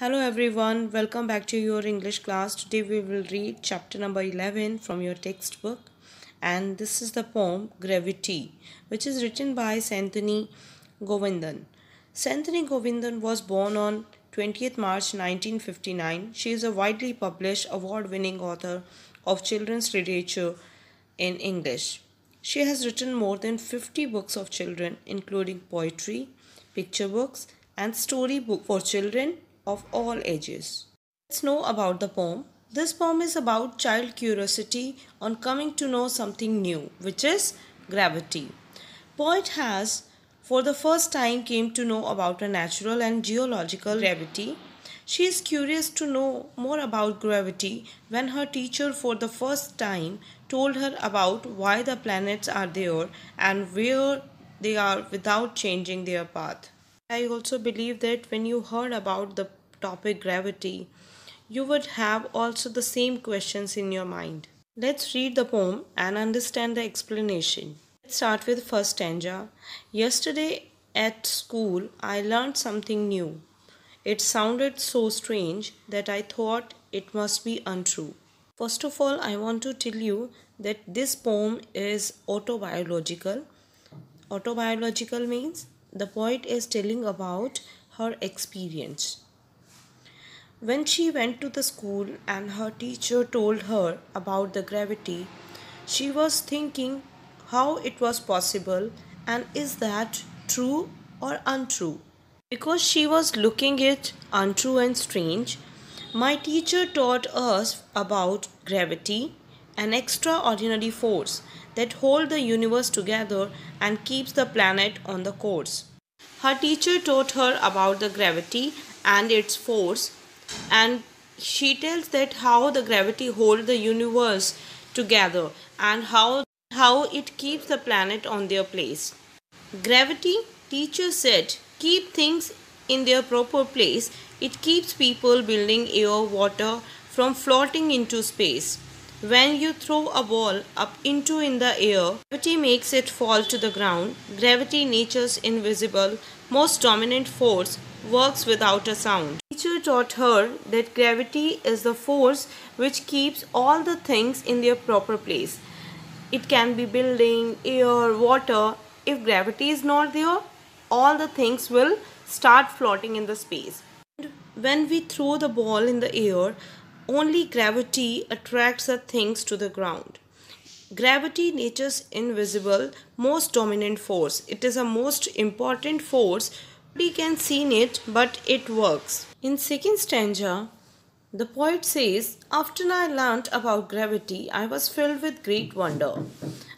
Hello everyone, welcome back to your English class. Today we will read chapter number 11 from your textbook and this is the poem Gravity which is written by Santhani Govindan. Santhani Govindan was born on 20th March 1959. She is a widely published award-winning author of children's literature in English. She has written more than 50 books of children including poetry, picture books and story book for children of all ages. Let's know about the poem. This poem is about child curiosity on coming to know something new, which is gravity. Poet has for the first time came to know about a natural and geological gravity. She is curious to know more about gravity when her teacher for the first time told her about why the planets are there and where they are without changing their path. I also believe that when you heard about the topic gravity, you would have also the same questions in your mind. Let's read the poem and understand the explanation. Let's start with the first stanza. Yesterday at school, I learned something new. It sounded so strange that I thought it must be untrue. First of all, I want to tell you that this poem is autobiological. Autobiological means the poet is telling about her experience. When she went to the school and her teacher told her about the gravity, she was thinking how it was possible and is that true or untrue? Because she was looking it untrue and strange, my teacher taught us about gravity, an extraordinary force that hold the universe together and keeps the planet on the course. Her teacher taught her about the gravity and its force and she tells that how the gravity holds the universe together and how how it keeps the planet on their place. Gravity, teacher said, keep things in their proper place. It keeps people, building, air, water from floating into space. When you throw a ball up into in the air, gravity makes it fall to the ground. Gravity, nature's invisible, most dominant force, works without a sound. Teacher taught her that gravity is the force which keeps all the things in their proper place. It can be building, air, water. If gravity is not there, all the things will start floating in the space. And when we throw the ball in the air, only gravity attracts the things to the ground. Gravity, nature's invisible, most dominant force. It is a most important force. We can see it, but it works. In second stanza, the poet says, After I learnt about gravity, I was filled with great wonder.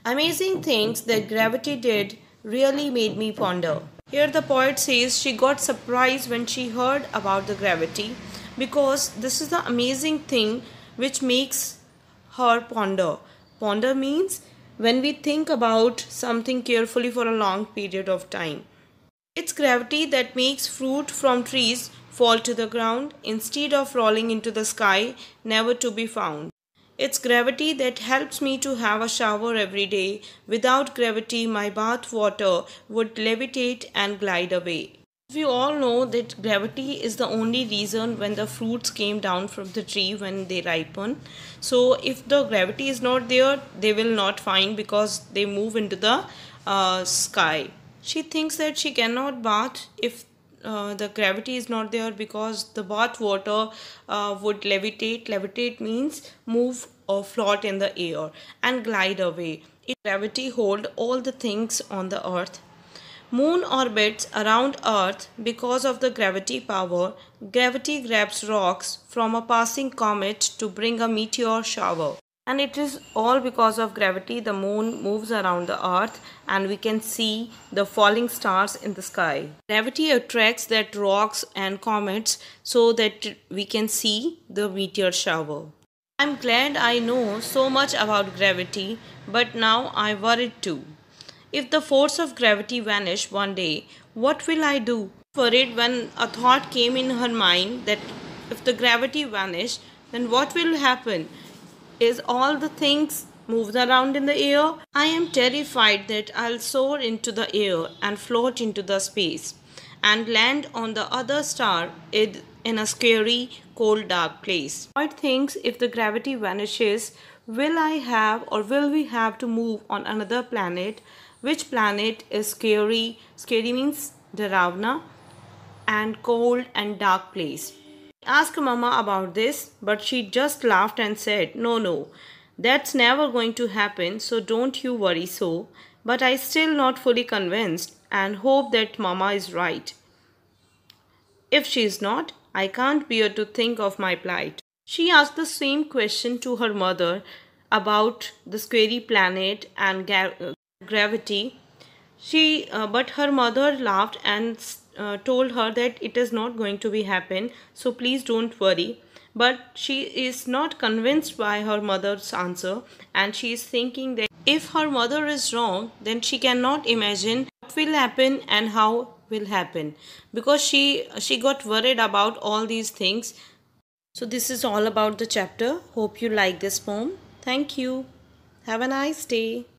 Amazing things that gravity did really made me ponder. Here the poet says she got surprised when she heard about the gravity because this is the amazing thing which makes her ponder. Ponder means when we think about something carefully for a long period of time. It's gravity that makes fruit from trees fall to the ground instead of rolling into the sky, never to be found. It's gravity that helps me to have a shower every day. Without gravity, my bath water would levitate and glide away. We all know that gravity is the only reason when the fruits came down from the tree when they ripen. So if the gravity is not there, they will not find because they move into the uh, sky. She thinks that she cannot bath if uh, the gravity is not there because the bath water uh, would levitate. Levitate means move or float in the air and glide away. If gravity hold all the things on the earth Moon orbits around Earth because of the gravity power. Gravity grabs rocks from a passing comet to bring a meteor shower. And it is all because of gravity the moon moves around the earth and we can see the falling stars in the sky. Gravity attracts that rocks and comets so that we can see the meteor shower. I'm glad I know so much about gravity but now I worry too. If the force of gravity vanished one day, what will I do? for it? when a thought came in her mind that if the gravity vanished, then what will happen? Is all the things moved around in the air? I am terrified that I'll soar into the air and float into the space and land on the other star in a scary, cold, dark place. What thinks if the gravity vanishes, will I have or will we have to move on another planet which planet is scary? Scary means Dharavna and cold and dark place. Asked Mama about this, but she just laughed and said, No, no, that's never going to happen, so don't you worry so. But I still not fully convinced and hope that Mama is right. If she is not, I can't bear to think of my plight. She asked the same question to her mother about the scary planet and gravity. She, uh, but her mother laughed and uh, told her that it is not going to be happen. So please don't worry. But she is not convinced by her mother's answer, and she is thinking that if her mother is wrong, then she cannot imagine what will happen and how will happen because she she got worried about all these things so this is all about the chapter. Hope you like this poem. Thank you. Have a nice day.